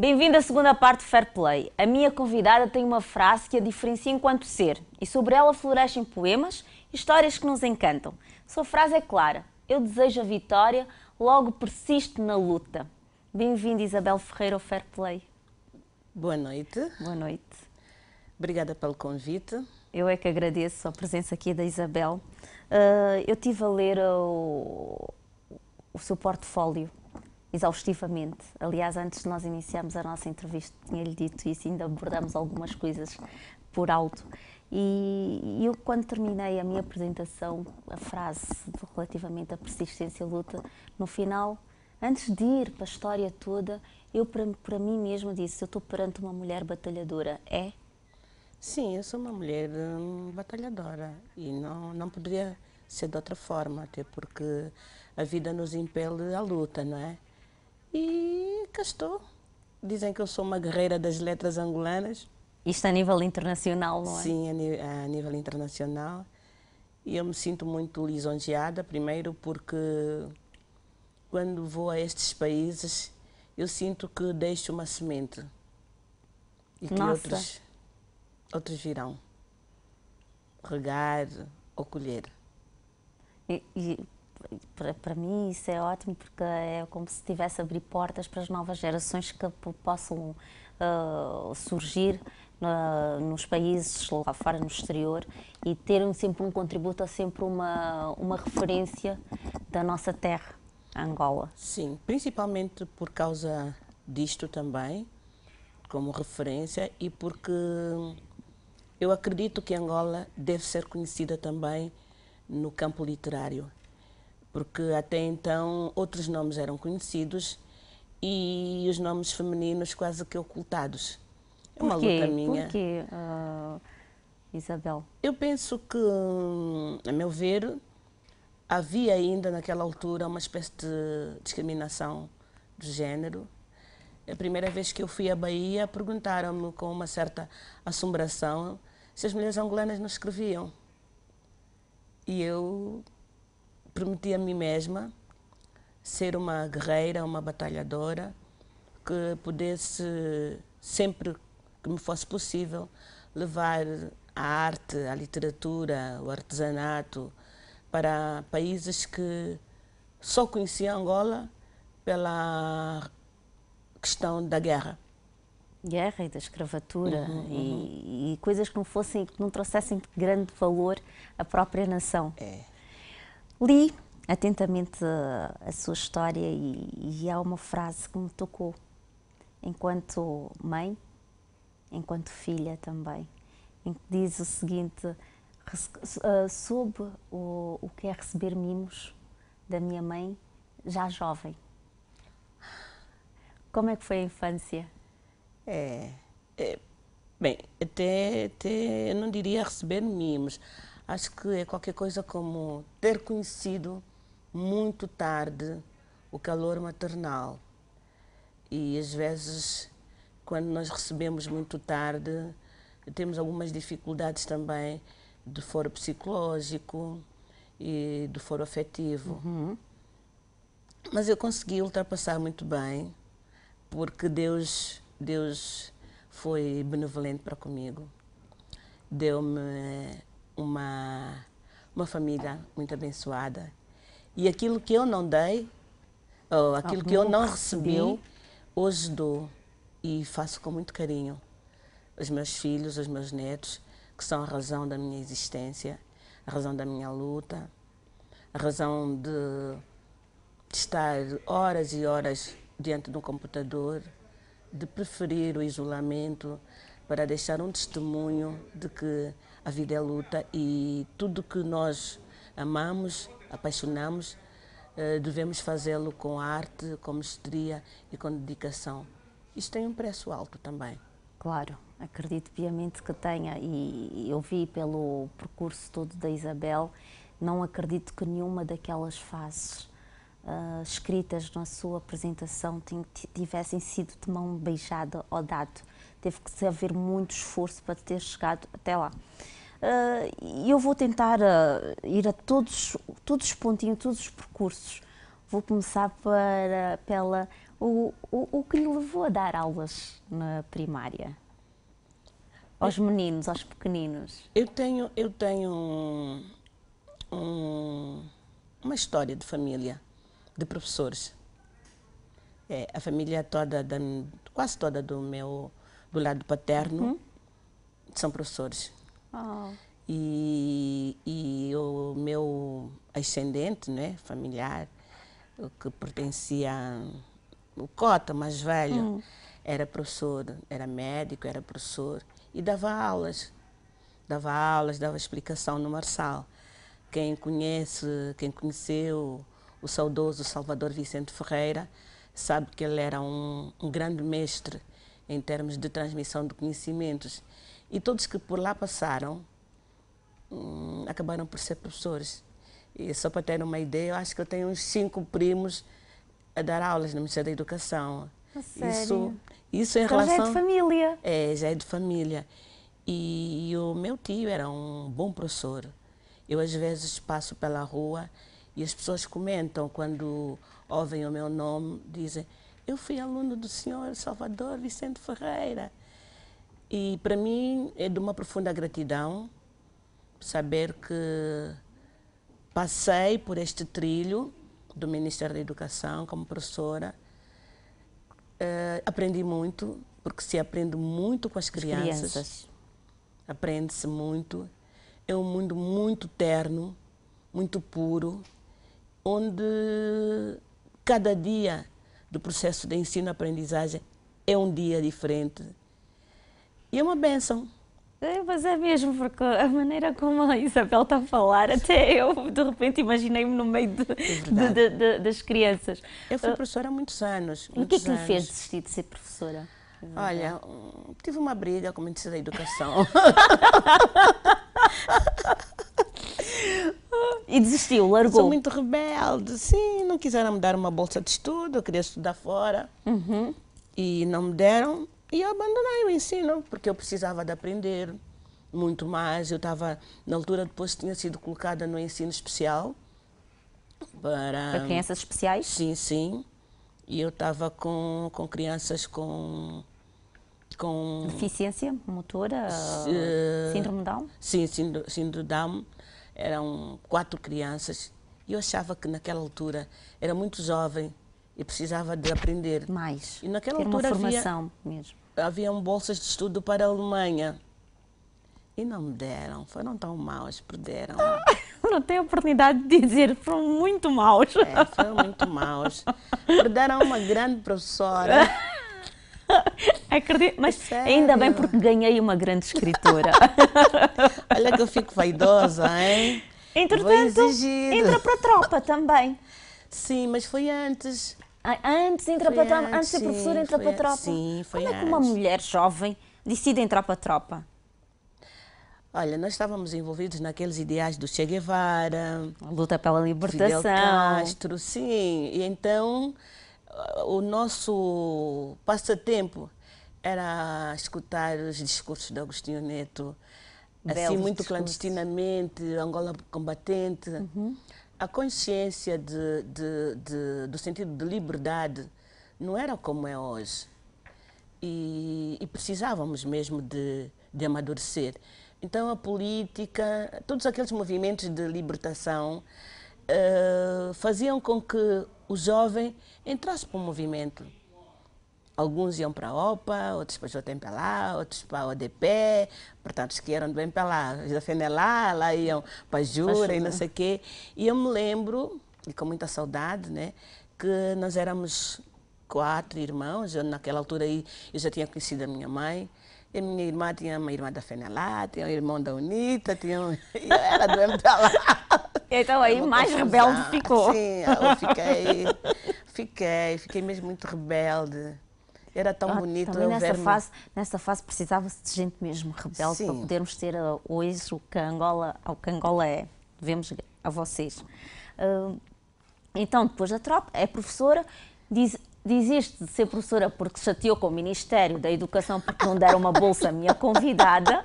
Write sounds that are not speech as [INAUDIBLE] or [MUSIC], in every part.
Bem-vindo à segunda parte de Fair Play. A minha convidada tem uma frase que a diferencia enquanto ser e sobre ela florescem poemas e histórias que nos encantam. Sua frase é clara: Eu desejo a vitória, logo persisto na luta. Bem-vinda, Isabel Ferreira, ao Fair Play. Boa noite. Boa noite. Obrigada pelo convite. Eu é que agradeço a presença aqui da Isabel. Uh, eu tive a ler o, o seu portfólio exaustivamente. Aliás, antes de nós iniciarmos a nossa entrevista, tinha-lhe dito isso, ainda abordamos algumas coisas por alto. E eu, quando terminei a minha apresentação, a frase relativamente à persistência e luta, no final, antes de ir para a história toda, eu para, para mim mesma disse: Eu estou perante uma mulher batalhadora. É? Sim, eu sou uma mulher hum, batalhadora e não, não poderia ser de outra forma, até porque a vida nos impele à luta, não é? E cá estou. Dizem que eu sou uma guerreira das letras angolanas. Isto a nível internacional, não é? Sim, a nível, a nível internacional. E eu me sinto muito lisonjeada, primeiro, porque quando vou a estes países, eu sinto que deixo uma semente. E que Nossa. outros, outros virão regar ou colher. E, e para, mim isso é ótimo porque é como se estivesse a abrir portas para as novas gerações que possam uh, surgir ah, nos países lá fora, no exterior e terem sempre um contributo, sempre uma, uma referência da nossa terra, Angola. Sim, principalmente por causa disto também, como referência e porque eu acredito que Angola deve ser conhecida também no campo literário porque até então outros nomes eram conhecidos e os nomes femininos quase que ocultados. É uma luta minha. Por quê, uh, ah, Isabel? Eu penso que, a meu ver, havia ainda naquela altura uma espécie de discriminação de género. A primeira vez que eu fui à Bahia, perguntaram-me com uma certa assombração se as mulheres angolanas não escreviam. E eu prometi a mim mesma ser uma guerreira, uma batalhadora, que pudesse, sempre que me fosse possível, levar a arte, a literatura, o artesanato para países que só conhecia Angola pela questão da guerra. Guerra e da escravatura uhum, e, uhum. e, coisas que não fossem, que não trouxessem grande valor à própria nação. É. Li atentamente a, sua história e, e há uma frase que me tocou enquanto mãe, enquanto filha também, em que diz o seguinte: ah, soube o, o que é receber mimos da minha mãe já jovem. Como é que foi a infância? É, é bem, até, até eu não diria receber mimos, acho que é qualquer coisa como ter conhecido muito tarde o calor maternal. E às vezes, quando nós recebemos muito tarde, temos algumas dificuldades também de foro psicológico e do foro afetivo. Uhum. Mas eu consegui ultrapassar muito bem, porque Deus, Deus foi benevolente para comigo. Deu-me uma, uma família muito abençoada. E aquilo que eu não dei, ou aquilo que eu não recebi, hoje dou e faço com muito carinho. Os meus filhos, os meus netos, que são a razão da minha existência, a razão da minha luta, a razão de estar horas e horas diante de um computador, de preferir o isolamento, para deixar um testemunho de que a vida é luta e tudo que nós amamos, apaixonamos, eh, devemos fazê-lo com arte, com mestria e com dedicação. Isto tem um preço alto também. Claro, acredito piamente que tenha e eu vi pelo percurso todo da Isabel, não acredito que nenhuma daquelas fases uh, escritas na sua apresentação tivessem sido de mão beijada ou dado. Teve que haver muito esforço para ter chegado até lá. Ah, e eu vou tentar ah, ir a todos, todos os pontinhos, todos os percursos. Vou começar para, pela o, o, o, que lhe levou a dar aulas na primária? Aos meninos, aos pequeninos? Eu tenho, eu tenho um, um, uma história de família de professores. É, a família toda, da, quase toda do meu do lado paterno uhum. são professores. Oh. E, e o meu ascendente, né, familiar, que pertencia o cota mais velho, uhum. era professor, era médico, era professor e dava aulas. Dava aulas, dava explicação no Marçal. Quem conhece, quem conheceu o saudoso Salvador Vicente Ferreira, sabe que ele era um, um grande mestre em termos de transmissão de conhecimentos. E todos que por lá passaram hum, acabaram por ser professores. E só para ter uma ideia, eu acho que eu tenho uns cinco primos a dar aulas no Ministério da Educação. Sério? Isso, isso em então relação. Já é de família. É, já é de família. E, e o meu tio era um bom professor. Eu, às vezes, passo pela rua e as pessoas comentam quando ouvem o meu nome, dizem: Eu fui aluno do senhor Salvador Vicente Ferreira. E para mim é de uma profunda gratidão saber que passei por este trilho do Ministério da Educação como professora. Uh, aprendi muito, porque se aprende muito com as crianças. As crianças. Aprende-se muito. É um mundo muito terno, muito puro onde cada dia do processo de ensino-aprendizagem é um dia diferente. E é uma benção. É, mas é mesmo, porque a maneira como a Isabel está a falar, até eu de repente imaginei-me no meio de, é de, de, das crianças. Eu fui ah, professora há muitos anos. o que é que lhe fez desistir de ser professora? Olha, tive uma briga com o Ministério da Educação. [LAUGHS] E desistiu, largou. Sou muito rebelde, sim. Não quiseram me dar uma bolsa de estudo, eu queria estudar fora. Uhum. E não me deram. E eu abandonei o ensino, porque eu precisava de aprender muito mais. Eu estava, na altura, depois tinha sido colocada no ensino especial. Para, para crianças especiais? Sim, sim. E eu estava com, com crianças com com... Deficiência motora? Uh, síndrome Down? Sim, síndrome, síndrome Down eram quatro crianças e eu achava que naquela altura era muito jovem e precisava de aprender mais. E naquela Ter altura uma formação havia, mesmo. havia bolsas de estudo para a Alemanha. E não me deram, foram tão maus, perderam. [LAUGHS] não tenho oportunidade de dizer, foram muito maus. É, foram muito maus. Perderam uma grande professora. [LAUGHS] [LAUGHS] Acredito, mas Sério? ainda bem porque ganhei uma grande escritora. [LAUGHS] Olha que eu fico vaidosa, hein? Entretanto, entra para a tropa também. Sim, mas foi antes. Ah, antes entra para a tropa, antes de professora entra para a tropa. Sim, foi Como antes. é que uma mulher jovem decide entrar para a tropa? Olha, nós estávamos envolvidos naqueles ideais do Che Guevara, a luta pela libertação, Fidel Castro, sim. E então o nosso passatempo era escutar os discursos de Agostinho Neto, assim muito clandestinamente, Angola combatente. Uhum. A consciência de, de, de, do sentido de liberdade não era como é hoje. E, e precisávamos mesmo de, de amadurecer. Então, a política, todos aqueles movimentos de libertação, eh, faziam com que o jovem entrasse para o movimento. Alguns iam para a OPA, outros para o JMPLA, outros para a ODP, portanto, os que eram do MPLA, os da FENELA, lá iam para a Jura e não sei o quê. E eu me lembro, e com muita saudade, né, que nós éramos quatro irmãos, eu, naquela altura aí, eu já tinha conhecido a minha mãe, e a minha irmã tinha uma irmã da FENELA, tinha um irmão da UNITA, tinha um... [LAUGHS] eu era do MPLA. Então aí mais confusão. rebelde ficou. Sim, eu fiquei, fiquei, fiquei mesmo muito rebelde. Era tão ah, bonito também eu nessa fase, nessa fase precisava-se de gente mesmo rebelde Sim. para podermos ter hoje ah, o que Angola, o que Angola é. Devemos a vocês. Hum, então, depois da tropa, é professora, diz, desiste de ser professora porque chateou com o Ministério da Educação porque não deram uma bolsa à minha convidada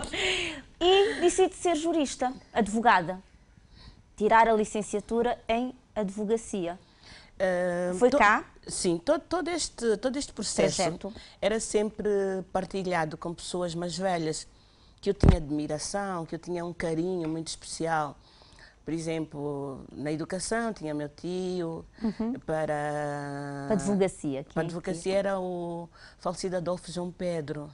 [LAUGHS] e decide ser jurista, advogada tirar a licenciatura em advocacia. Uh, Foi to, cá? Sim, todo, todo, este, todo este processo era sempre partilhado com pessoas mais velhas que eu tinha admiração, que eu tinha um carinho muito especial. Por exemplo, na educação tinha meu tio, uhum. para... Para advocacia. Para advocacia era o falecido Adolfo João Pedro.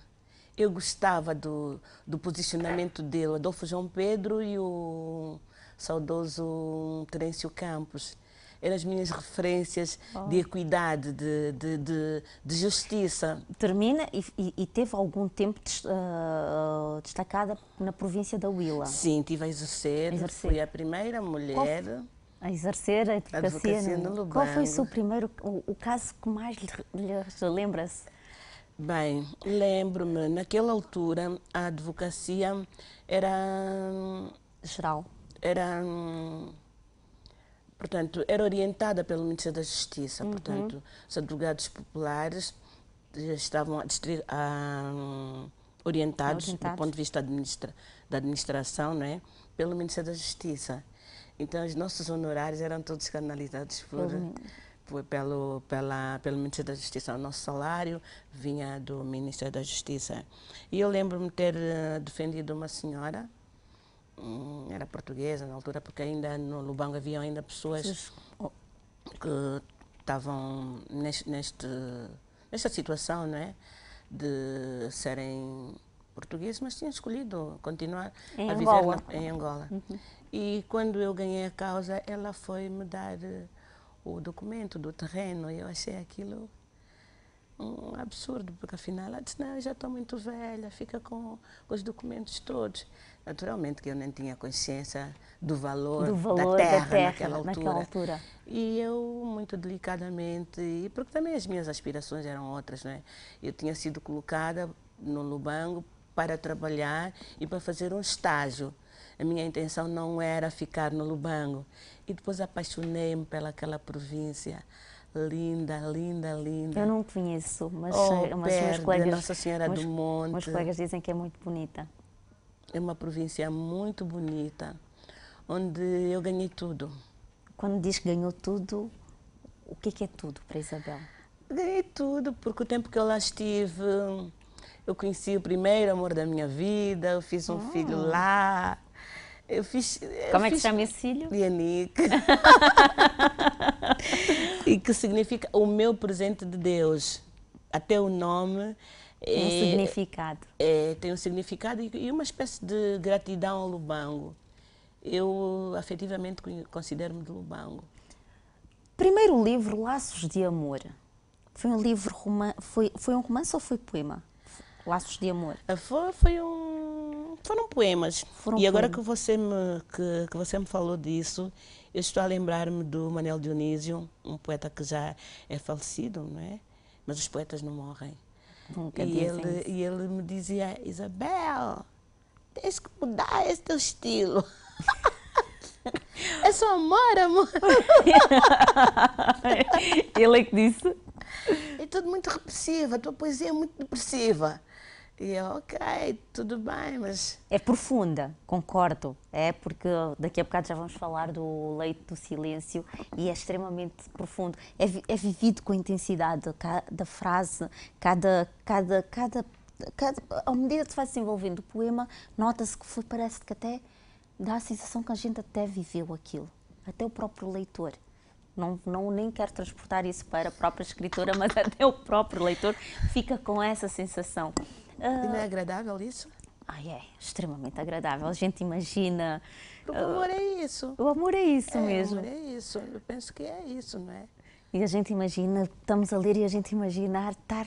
Eu gostava do, do posicionamento dele, Adolfo João Pedro e o saudoso Terêncio Campos. Eram as minhas referências oh. de equidade, de, de, de, de justiça. Termina e, e, teve algum tempo uh, destacada na província da Huila. Sim, estive a exercer. exercer. Fui a primeira mulher a exercer a advocacia, advocacia no, no Qual foi o seu primeiro, o, o caso que mais lhe, lhe lembra-se? Bem, lembro-me, naquela altura a advocacia era... Geral? era hum, portanto, era orientada pelo Ministério da Justiça, uhum. portanto, os advogados populares estavam a, a, orientados, hum, orientados, do ponto de vista administra da administração, não é? pelo Ministério da Justiça. Então, os nossos honorários eram todos canalizados por, uhum. por, pelo, pela, pelo Ministério da Justiça. O nosso salário vinha do Ministério da Justiça. E eu lembro-me ter eh, defendido uma senhora, Hum, era portuguesa na altura, porque ainda no Lubango havia ainda pessoas que estavam neste, neste, nesta situação, não é? De serem portugueses, mas tinham escolhido continuar em a viver Angola. Na, em Angola. Uhum. E quando eu ganhei a causa, ela foi me dar eh, o documento do terreno e eu achei aquilo um absurdo, porque afinal ela disse, não, eu já estou muito velha, fica com, com, os documentos todos. Naturalmente que eu nem tinha consciência do valor, do valor da, terra, da, terra naquela altura. Naquela altura. E eu, muito delicadamente, porque também as minhas aspirações eram outras, não é? Eu tinha sido colocada no Lubango para trabalhar e para fazer um estágio. A minha intenção não era ficar no Lubango. E depois apaixonei-me pelaquela província linda, linda, linda. Eu não conheço, mas, oh, mas meus colegas. Nossa Senhora meus, do Monte. Meus colegas dizem que é muito bonita. É uma província muito bonita, onde eu ganhei tudo. Quando diz que ganhou tudo, o que é, que é tudo para Isabel? Ganhei tudo, porque o tempo que eu lá estive, eu conheci o primeiro amor da minha vida, eu fiz um oh. filho ah. lá, eu fiz, Como é que se chama esse filho? Yannick. [LAUGHS] e que significa o meu presente de Deus. Até o nome. Tem um é, significado. É, tem um significado e uma espécie de gratidão ao Lubango. Eu afetivamente considero-me de Lubango. Primeiro livro, Laços de Amor. Foi um livro, foi, foi um romance ou foi poema? Laços de Amor. Ah, foi, foi um foram poemas. Foram e agora poemas. que você, me, que, que, você me falou disso, eu estou a lembrar-me do Manel Dionísio, um poeta que já é falecido, não é? Mas os poetas não morrem. Nunca e ele, isso. Assim. e ele me dizia, Isabel, tens que mudar esse teu estilo. [LAUGHS] é só amor, amor. [LAUGHS] ele é que disse. É tudo muito repressivo, a tua poesia é muito depressiva. E eu, ok, tudo bem, mas. É profunda, concordo. É porque daqui a bocado já vamos falar do leito do silêncio e é extremamente profundo. É, é vivido com intensidade cada frase, cada, cada, cada, cada. medida que se vai desenvolvendo o poema, nota-se que foi, parece que até dá a sensação que a gente até viveu aquilo, até o próprio leitor. Não, não, nem quero transportar isso para a própria escritora, [LAUGHS] mas até o próprio leitor fica com essa sensação. Uh... E não é ah. agradável isso? Ai, é extremamente agradável. A gente imagina. Porque o amor é isso. O amor é isso é, mesmo. O amor é isso. Eu penso que é isso, não é? E a gente imagina, estamos a ler e a gente imaginar estar,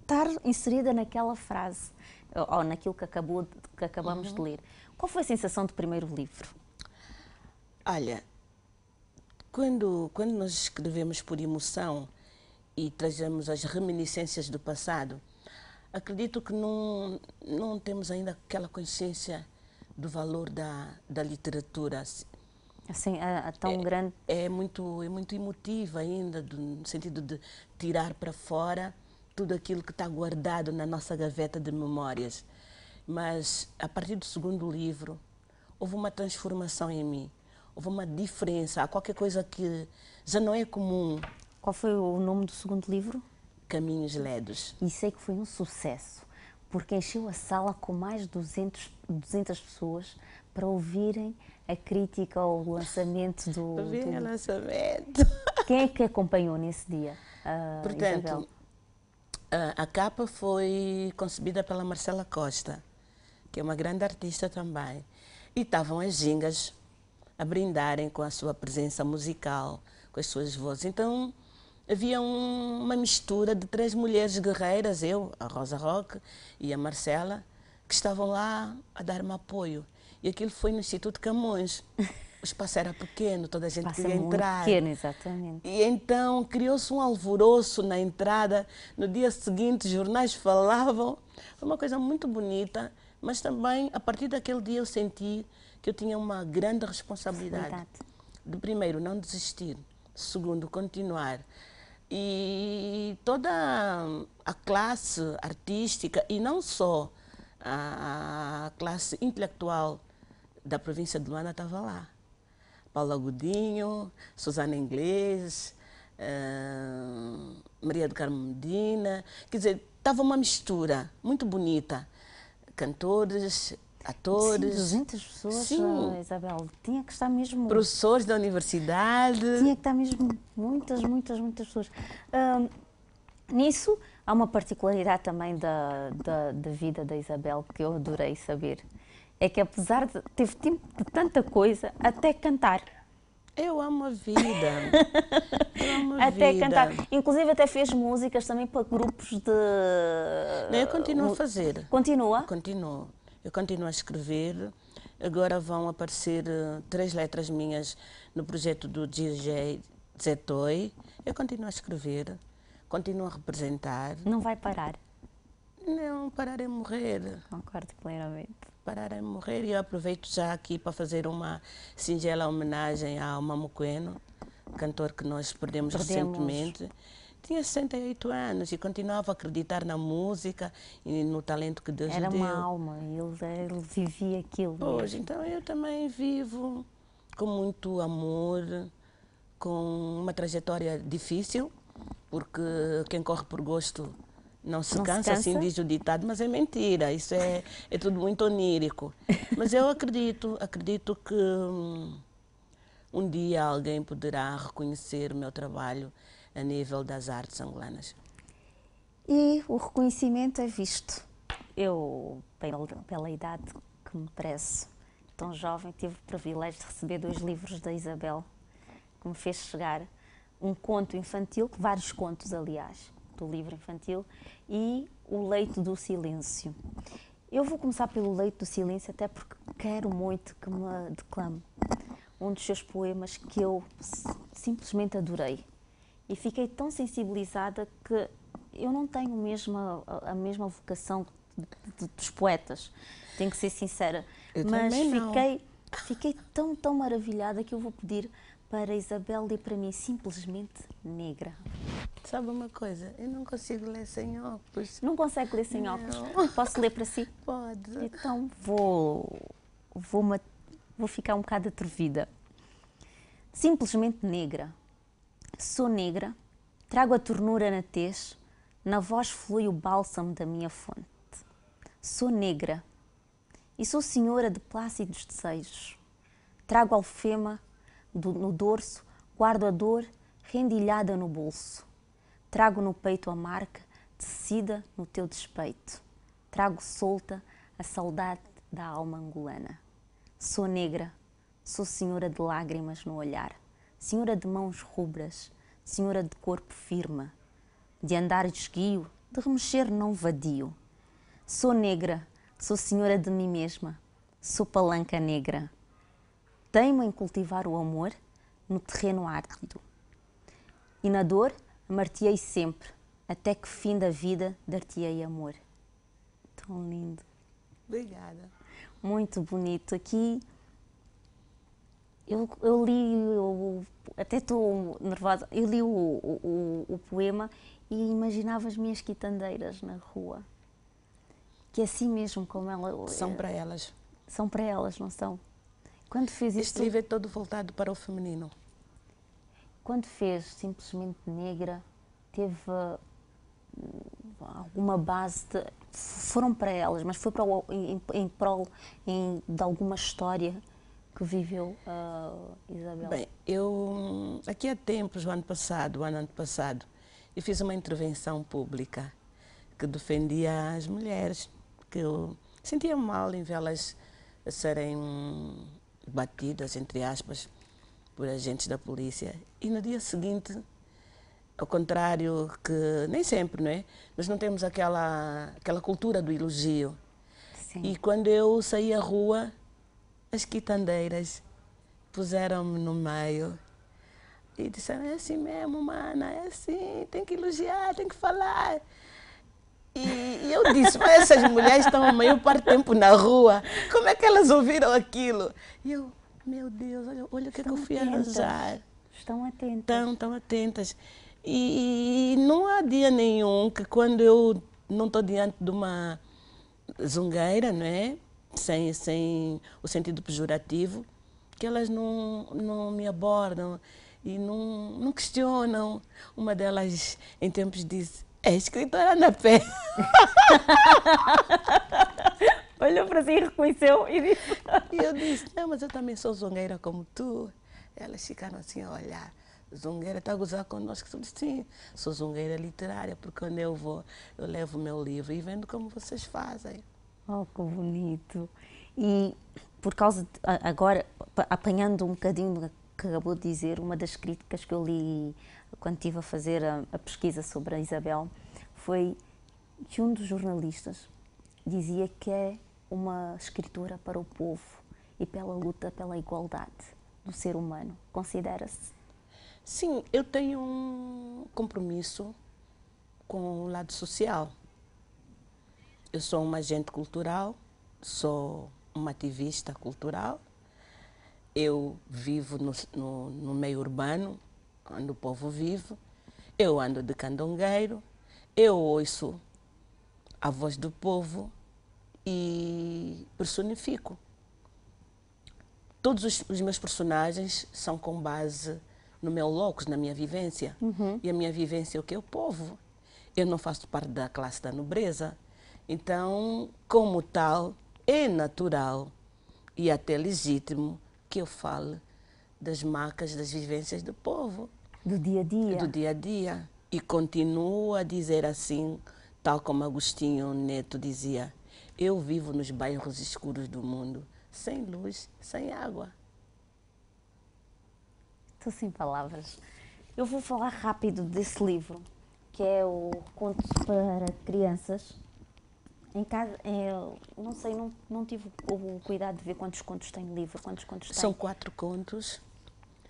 estar inserida naquela frase ou naquilo que, acabou, que acabamos uhum. de ler. Qual foi a sensação do primeiro livro? Olha, quando, quando nós escrevemos por emoção e trazemos as reminiscências do passado, acredito que não, não temos ainda aquela consciência do valor da, da literatura. Assim, assim é, é tão é, grande. É muito, é muito emotiva ainda, do, no sentido de tirar para fora tudo aquilo que está guardado na nossa gaveta de memórias. Mas, a partir do segundo livro, houve uma transformação em mim. Houve uma diferença, há qualquer coisa que já não é comum. Qual foi o nome do segundo livro? Caminhos Ledos. E sei que foi um sucesso, porque encheu a sala com mais de 200, 200 pessoas para ouvirem a crítica ao lançamento do... [LAUGHS] Ouvirem do... o lançamento. Quem é que acompanhou nesse dia, uh, Portanto, Isabel? A, a capa foi concebida pela Marcela Costa, que é uma grande artista também. E estavam as gingas a brindarem com a sua presença musical, com as suas vozes. Então, havia um, uma mistura de três mulheres guerreiras, eu, a Rosa Roque e a Marcela, que estavam lá a dar-me apoio. E aquilo foi no Instituto Camões. [LAUGHS] O espaço era pequeno, toda a gente Passa queria entrar. pequeno, exatamente. E então criou-se um alvoroço na entrada. No dia seguinte, os jornais falavam. Foi uma coisa muito bonita, mas também, a partir daquele dia, eu senti que eu tinha uma grande responsabilidade. responsabilidade. De primeiro, não desistir. Segundo, continuar. E toda a classe artística, e não só a classe intelectual da província de Luana estava lá. Paula Godinho, Susana Inglês, uh, Maria do Carmo Medina, quer dizer, estava uma mistura muito bonita. Cantores, atores. Sim, 200 pessoas, Sim. Ah, Isabel. Tinha que estar mesmo. Professores da universidade. Tinha que estar mesmo muitas, muitas, muitas pessoas. Ah, nisso, há uma particularidade também da, da, da, vida da Isabel que eu adorei saber. É que apesar de. teve tempo de tanta coisa até cantar. Eu amo a vida. [LAUGHS] Eu amo a até vida. cantar. Inclusive até fez músicas também para grupos de. Eu continuo a fazer. Continua? Continuo eu continuo a escrever. Agora vão aparecer eh, três letras minhas no projeto do DJ Zetoi. Eu continuo a escrever, continuo a representar. Não vai parar? Não, parar é morrer. Concordo plenamente. Parar é morrer e eu aproveito já aqui para fazer uma singela homenagem ao Mamuqueno, cantor que nós perdemos, perdemos. recentemente. Tinha 68 anos e continuava a acreditar na música e no talento que Deus Era deu. Era uma alma, ele, ele vivia aquilo. Hoje, é? então eu também vivo com muito amor, com uma trajetória difícil, porque quem corre por gosto não se, não cansa, se cansa, assim diz o ditado, mas é mentira, isso é, é tudo muito onírico. [LAUGHS] Mas eu acredito, acredito que hum, um dia alguém poderá reconhecer o meu trabalho a nível das artes angolanas. E o reconhecimento é visto? Eu, pela, pela idade que me parece tão jovem, tive o privilégio de receber dois livros da Isabel, que me fez chegar um conto infantil, vários contos, aliás, do livro infantil, e O Leito do Silêncio. Eu vou começar pelo Leito do Silêncio, até porque quero muito que me declame um dos seus poemas que eu simplesmente adorei. E fiquei tão sensibilizada que eu não tenho mesmo a, a mesma vocação de, de, dos poetas, tenho que ser sincera. Eu Mas fiquei, fiquei tão, tão maravilhada que eu vou pedir para Isabel ler para mim simplesmente negra. Sabe uma coisa? Eu não consigo ler sem óculos. Não consegue ler sem não. óculos? Posso ler para si? [LAUGHS] Pode. Então vou, vou, vou ficar um bocado atrevida. Simplesmente negra. Sou negra, trago a ternura na tez, na voz flui o bálsamo da minha fonte. Sou negra e sou senhora de plácidos desejos. Trago alfema do, no dorso, guardo a dor rendilhada no bolso. Trago no peito a marca tecida no teu despeito. Trago solta a saudade da alma angolana. Sou negra, sou senhora de lágrimas no olhar senhora de mãos rubras, senhora de corpo firme, de andar esguio, de remexer não vadio. Sou negra, sou senhora de mim mesma, sou palanca negra. Teimo em cultivar o amor no terreno árido. E na dor martiei sempre, até que fim da vida dartiei amor. Tão lindo. Obrigada. Muito bonito. Aqui eu, eu li, eu, até estou nervosa, eu li o, o, o, o poema e imaginava as minhas quitandeiras na rua. Que é assim mesmo como elas São é, para elas. São para elas, não são? Quando fez isto... Este livro é todo voltado para o feminino. Quando fez Simplesmente Negra, teve hum, alguma base de, foram para elas, mas foi para o, em, em prol em, de alguma história que viveu a uh, Isabel? Bem, eu aqui há tempos, o ano passado, o ano passado, eu fiz uma intervenção pública que defendia as mulheres, que eu sentia mal em vê-las serem batidas, entre aspas, por agentes da polícia. E no dia seguinte, ao contrário que nem sempre, não é? Nós não temos aquela aquela cultura do elogio. Sim. E quando eu saí à rua, as quitandeiras puseram-me no meio e disseram: é assim mesmo, mana, é assim, tem que elogiar, tem que falar. E, e eu disse: mas essas mulheres estão a maior parte do tempo na rua, como é que elas ouviram aquilo? E eu, meu Deus, olha, olha o que, é que eu fui arranjar. Estão atentas. Estão, estão atentas. E, e, não há dia nenhum que quando eu não estou diante de uma zungueira, não é? sem, sem o sentido pejorativo, que elas não, não me abordam e não, não questionam. Uma delas, em tempos, disse: É escritora na pé. [LAUGHS] Olhou para si e reconheceu e disse. E eu disse: Não, mas eu também sou zongueira como tu. Elas ficaram assim a olhar. Zungueira está a gozar connosco. Eu disse, sim, sou zungueira literária, porque quando eu vou, eu levo o meu livro e vendo como vocês fazem. Oh, que bonito! E por causa de, agora, apanhando um bocadinho do que acabou de dizer, uma das críticas que eu li quando estive a fazer a, a pesquisa sobre a Isabel foi que um dos jornalistas dizia que é uma escritora para o povo e pela luta pela igualdade do ser humano. Considera-se? Sim, eu tenho um compromisso com o lado social. Eu sou uma agente cultural, sou uma ativista cultural. Eu vivo no, no, no meio urbano, onde o povo vive. Eu ando de candongueiro. Eu ouço a voz do povo e personifico. Todos os, os meus personagens são com base no meu locus, na minha vivência. Uhum. E a minha vivência é o que? É o povo. Eu não faço parte da classe da nobreza. Então, como tal, é natural e até legítimo que eu fale das marcas das vivências do povo. Do dia a dia. Do dia a dia. E continuo a dizer assim, tal como Agostinho Neto dizia: Eu vivo nos bairros escuros do mundo, sem luz, sem água. Estou sem palavras. Eu vou falar rápido desse livro, que é o Contos para Crianças, em casa, eu é, não sei, não, não tive o, cuidado de ver quantos contos tem no livro, quantos contos São tem. quatro contos.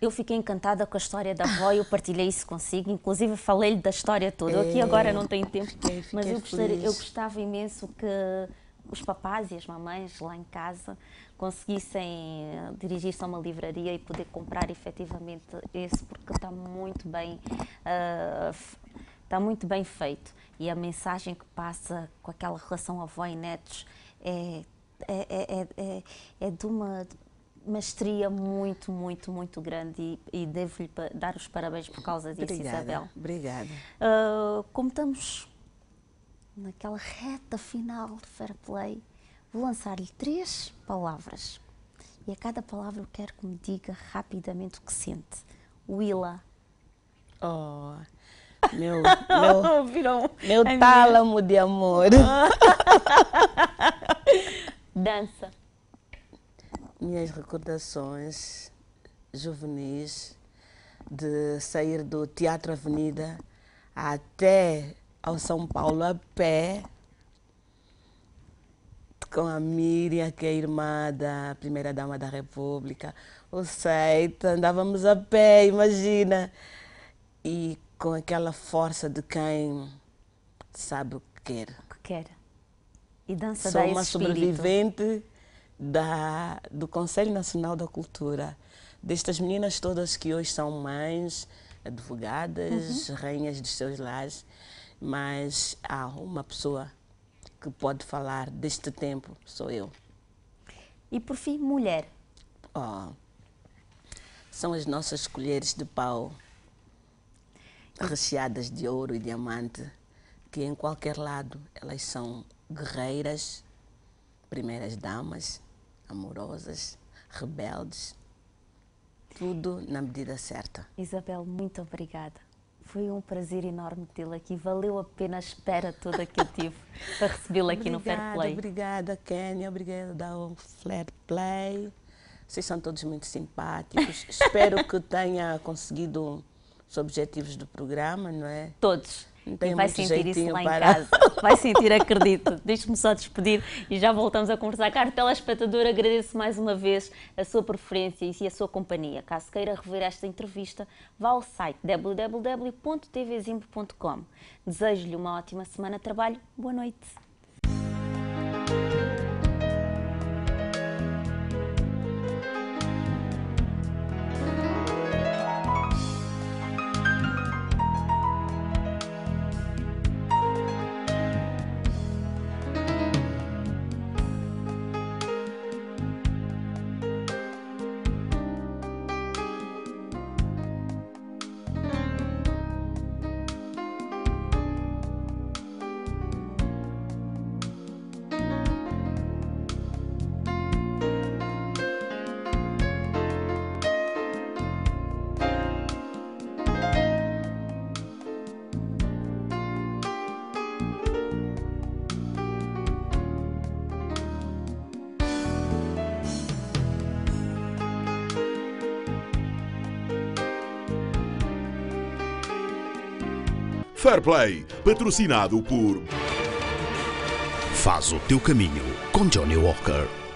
Eu fiquei encantada com a história da avó eu partilhei isso consigo, inclusive falei-lhe da história toda. É, Aqui agora não tenho tempo, fiquei, fiquei mas eu, gostaria, eu gostava imenso que os papás e as mamães lá em casa conseguissem eh, dirigir-se a uma livraria e poder comprar efetivamente esse, porque está muito bem uh, está muito bem feito. E a mensagem que passa com aquela relação avó e netos é, é, é, é, é de uma mestria muito, muito, muito grande e, e devo-lhe dar os parabéns por causa disso, obrigada, Isabel. Obrigada. Uh, como estamos naquela reta final de Fair Play, vou lançar-lhe três palavras. E a cada palavra eu quero que me diga rapidamente o que sente. Willa. Oh, meu, meu, [LAUGHS] Virou meu é tálamo minha. de amor. [LAUGHS] Dança. Minhas recordações juvenis de sair do Teatro Avenida até ao São Paulo a pé com a Miriam, que é irmã da primeira dama da República, o Seita, andávamos a pé, imagina. E com aquela força de quem sabe o que quer. O que quer. E dança Sou uma espírito. sobrevivente da, do Conselho Nacional da Cultura, destas meninas todas que hoje são mães, advogadas, uhum. rainhas dos seus lares, mas há uma pessoa que pode falar deste tempo, sou eu. E por fim, mulher. Oh, são as nossas colheres de pau recheadas de ouro e diamante, que em qualquer lado elas são guerreiras, primeiras damas, amorosas, rebeldes, tudo na medida certa. Isabel, muito obrigada. Foi um prazer enorme tê-la aqui. Valeu a pena a espera toda que eu tive [LAUGHS] para recebê-la aqui obrigada, no Fair Play. Obrigada, Kenya. Obrigada ao Fair Play. Vocês são todos muito simpáticos. [LAUGHS] Espero que tenha conseguido os objetivos do programa, não é? Todos. Não tem e vai sentir isso lá para... em casa. Vai sentir, acredito. [LAUGHS] Deixe-me só despedir e já voltamos a conversar. Caro telespectador, agradeço mais uma vez a sua preferência e a sua companhia. Caso queira rever esta entrevista, vá ao site www.tvzimbo.com. Desejo-lhe uma ótima semana de trabalho. Boa noite. Fair Play, patrocinado por. Faz o teu caminho com Johnny Walker.